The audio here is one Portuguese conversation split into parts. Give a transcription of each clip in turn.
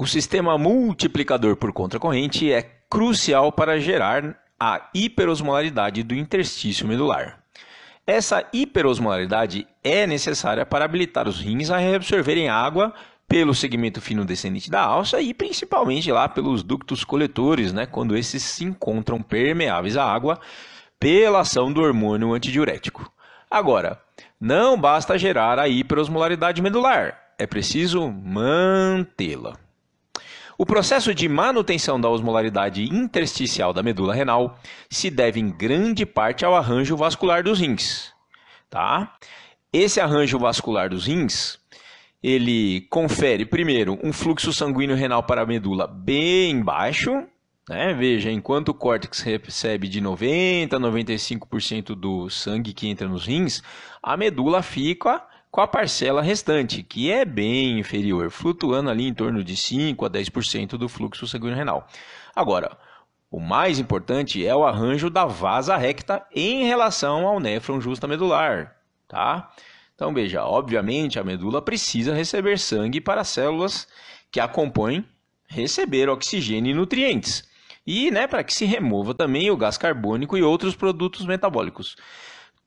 O sistema multiplicador por contracorrente é crucial para gerar a hiperosmolaridade do interstício medular. Essa hiperosmolaridade é necessária para habilitar os rins a reabsorverem água pelo segmento fino descendente da alça e principalmente lá pelos ductos coletores, né, quando esses se encontram permeáveis à água pela ação do hormônio antidiurético. Agora, não basta gerar a hiperosmolaridade medular, é preciso mantê-la. O processo de manutenção da osmolaridade intersticial da medula renal se deve em grande parte ao arranjo vascular dos rins. Tá? Esse arranjo vascular dos rins, ele confere primeiro um fluxo sanguíneo renal para a medula bem baixo, né? Veja, enquanto o córtex recebe de 90 a 95% do sangue que entra nos rins, a medula fica com a parcela restante, que é bem inferior, flutuando ali em torno de 5 a 10% do fluxo sanguíneo renal. Agora, o mais importante é o arranjo da vasa recta em relação ao néfron justa medular, tá? Então veja, obviamente a medula precisa receber sangue para as células que a compõem receber oxigênio e nutrientes. E, né, para que se remova também o gás carbônico e outros produtos metabólicos.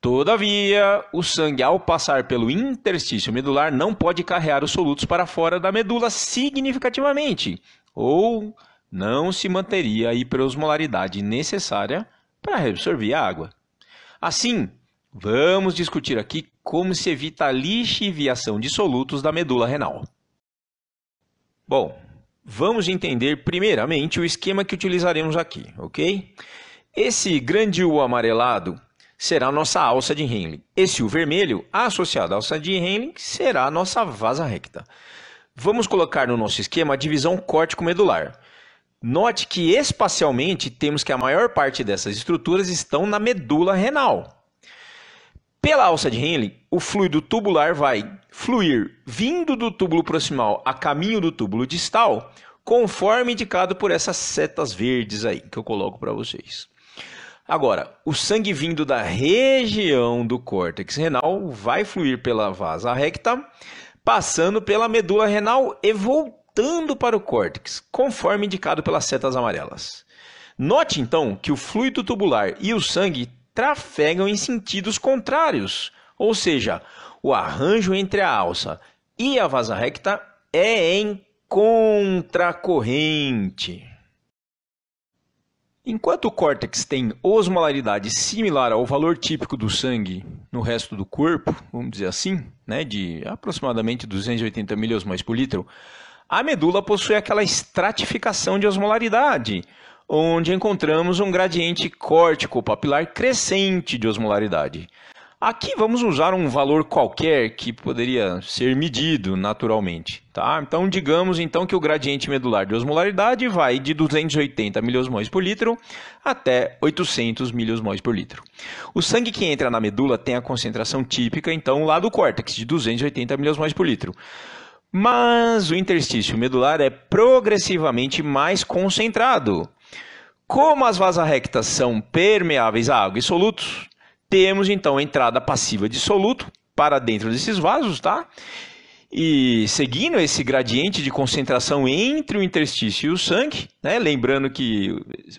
Todavia, o sangue, ao passar pelo interstício medular, não pode carregar os solutos para fora da medula significativamente, ou não se manteria a hiperosmolaridade necessária para reabsorver a água. Assim, vamos discutir aqui como se evita a lixiviação de solutos da medula renal. Bom, vamos entender primeiramente o esquema que utilizaremos aqui, ok? Esse grande U amarelado será a nossa alça de Henling. Esse o vermelho, associado à alça de Henling, será a nossa vasa recta. Vamos colocar no nosso esquema a divisão córtico-medular. Note que espacialmente temos que a maior parte dessas estruturas estão na medula renal. Pela alça de Henle, o fluido tubular vai fluir vindo do túbulo proximal a caminho do túbulo distal, conforme indicado por essas setas verdes aí que eu coloco para vocês. Agora, o sangue vindo da região do córtex renal vai fluir pela vasa recta, passando pela medula renal e voltando para o córtex, conforme indicado pelas setas amarelas. Note então que o fluido tubular e o sangue trafegam em sentidos contrários, ou seja, o arranjo entre a alça e a vasa recta é em contracorrente. Enquanto o córtex tem osmolaridade similar ao valor típico do sangue no resto do corpo, vamos dizer assim, né, de aproximadamente 280 miliosmóis por litro, a medula possui aquela estratificação de osmolaridade, onde encontramos um gradiente córtico papilar crescente de osmolaridade. Aqui vamos usar um valor qualquer que poderia ser medido naturalmente, tá? Então digamos então que o gradiente medular de osmolaridade vai de 280 miliosmóis por litro até 800 miliosmóis por litro. O sangue que entra na medula tem a concentração típica então lá do córtex de 280 miliosmóis por litro. Mas o interstício medular é progressivamente mais concentrado. Como as vasas rectas são permeáveis à água e solutos, temos então entrada passiva de soluto para dentro desses vasos, tá? E seguindo esse gradiente de concentração entre o interstício e o sangue, né? lembrando que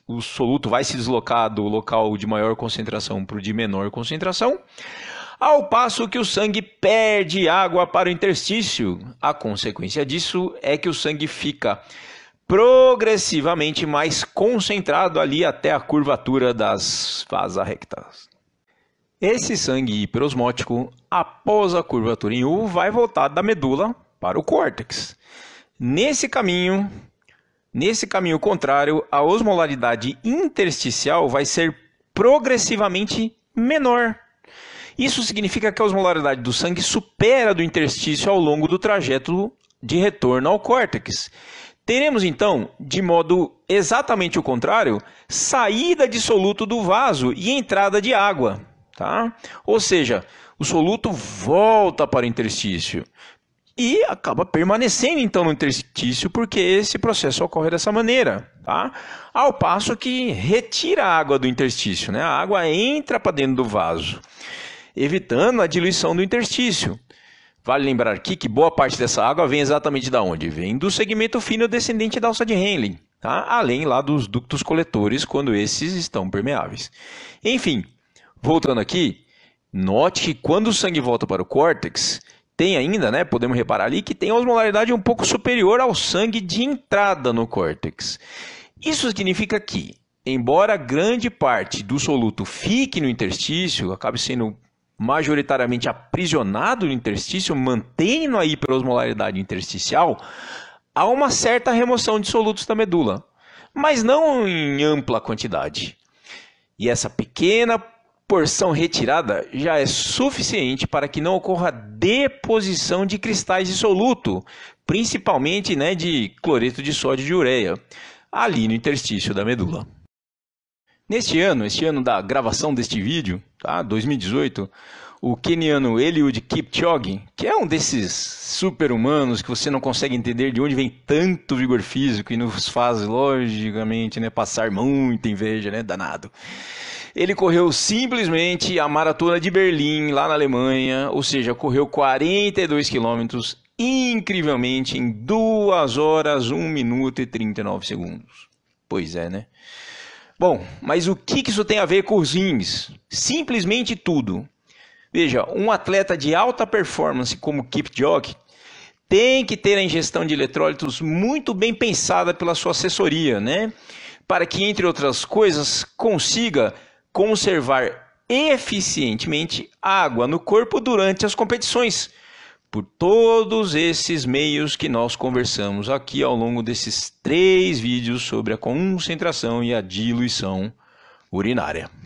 o soluto vai se deslocar do local de maior concentração para o de menor concentração, ao passo que o sangue perde água para o interstício. A consequência disso é que o sangue fica progressivamente mais concentrado ali até a curvatura das vasas rectas. Esse sangue hiperosmótico, após a curvatura em U, vai voltar da medula para o córtex. Nesse caminho, nesse caminho contrário, a osmolaridade intersticial vai ser progressivamente menor. Isso significa que a osmolaridade do sangue supera do interstício ao longo do trajeto de retorno ao córtex. Teremos então, de modo exatamente o contrário, saída de soluto do vaso e entrada de água. Tá? Ou seja, o soluto volta para o interstício e acaba permanecendo então no interstício porque esse processo ocorre dessa maneira, tá? Ao passo que retira a água do interstício, né? A água entra para dentro do vaso, evitando a diluição do interstício. Vale lembrar aqui que boa parte dessa água vem exatamente da onde? Vem do segmento fino descendente da alça de Henle, tá? Além lá dos ductos coletores quando esses estão permeáveis. Enfim, Voltando aqui, note que quando o sangue volta para o córtex, tem ainda, né, podemos reparar ali, que tem a osmolaridade um pouco superior ao sangue de entrada no córtex. Isso significa que, embora grande parte do soluto fique no interstício, acabe sendo majoritariamente aprisionado no interstício, mantendo aí a osmolaridade intersticial, há uma certa remoção de solutos da medula, mas não em ampla quantidade. E essa pequena porção retirada já é suficiente para que não ocorra deposição de cristais de soluto, principalmente né, de cloreto de sódio de ureia, ali no interstício da medula. Neste ano, este ano da gravação deste vídeo, tá, 2018, o keniano Eliud Kipchoge, que é um desses super-humanos que você não consegue entender de onde vem tanto vigor físico e nos faz, logicamente, né, passar muita inveja, né, danado. Ele correu simplesmente a maratona de Berlim, lá na Alemanha, ou seja, correu 42 quilômetros, incrivelmente, em 2 horas, 1 minuto e 39 segundos. Pois é, né? Bom, mas o que isso tem a ver com os rins? Simplesmente tudo. Veja, um atleta de alta performance como Kipchoge tem que ter a ingestão de eletrólitos muito bem pensada pela sua assessoria, né? Para que, entre outras coisas, consiga conservar eficientemente água no corpo durante as competições. Por todos esses meios que nós conversamos aqui ao longo desses três vídeos sobre a concentração e a diluição urinária.